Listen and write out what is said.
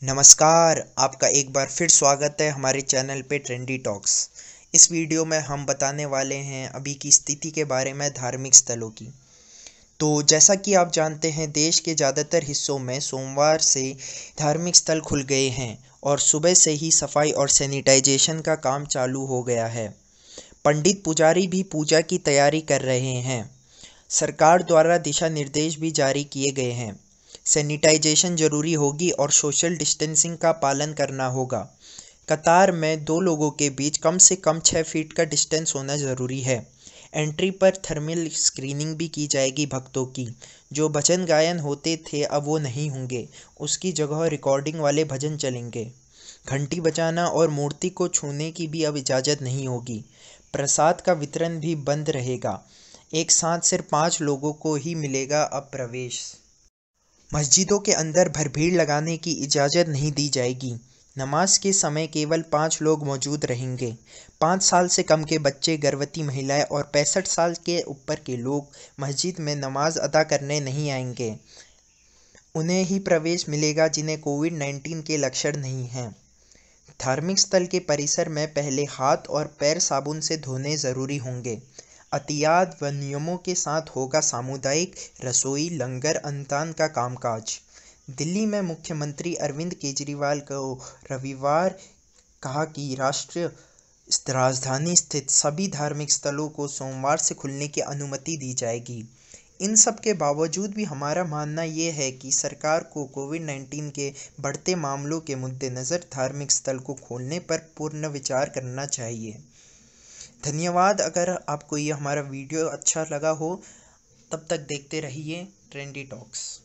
नमस्कार आपका एक बार फिर स्वागत है हमारे चैनल पे ट्रेंडी टॉक्स इस वीडियो में हम बताने वाले हैं अभी की स्थिति के बारे में धार्मिक स्थलों की तो जैसा कि आप जानते हैं देश के ज़्यादातर हिस्सों में सोमवार से धार्मिक स्थल खुल गए हैं और सुबह से ही सफाई और सैनिटाइजेशन का काम चालू हो गया है पंडित पुजारी भी पूजा की तैयारी कर रहे हैं सरकार द्वारा दिशा निर्देश भी जारी किए गए हैं सैनिटाइजेशन जरूरी होगी और सोशल डिस्टेंसिंग का पालन करना होगा कतार में दो लोगों के बीच कम से कम छः फीट का डिस्टेंस होना ज़रूरी है एंट्री पर थर्मल स्क्रीनिंग भी की जाएगी भक्तों की जो भजन गायन होते थे अब वो नहीं होंगे उसकी जगह रिकॉर्डिंग वाले भजन चलेंगे घंटी बजाना और मूर्ति को छूने की भी अब इजाज़त नहीं होगी प्रसाद का वितरण भी बंद रहेगा एक साथ सिर्फ पाँच लोगों को ही मिलेगा अब प्रवेश मस्जिदों के अंदर भरभीड़ लगाने की इजाज़त नहीं दी जाएगी नमाज के समय केवल पाँच लोग मौजूद रहेंगे पाँच साल से कम के बच्चे गर्भवती महिलाएं और पैंसठ साल के ऊपर के लोग मस्जिद में नमाज अदा करने नहीं आएंगे उन्हें ही प्रवेश मिलेगा जिन्हें कोविड नाइन्टीन के लक्षण नहीं हैं धार्मिक स्थल के परिसर में पहले हाथ और पैर साबुन से धोने ज़रूरी होंगे अतियात व नियमों के साथ होगा सामुदायिक रसोई लंगर अनुदान का कामकाज दिल्ली में मुख्यमंत्री अरविंद केजरीवाल को रविवार कहा कि राष्ट्रीय राजधानी स्थित सभी धार्मिक स्थलों को सोमवार से खुलने की अनुमति दी जाएगी इन सब के बावजूद भी हमारा मानना ये है कि सरकार को कोविड नाइन्टीन के बढ़ते मामलों के मद्देनज़र धार्मिक स्थल को खोलने पर पूर्ण विचार करना चाहिए धन्यवाद अगर आपको ये हमारा वीडियो अच्छा लगा हो तब तक देखते रहिए ट्रेंडी टॉक्स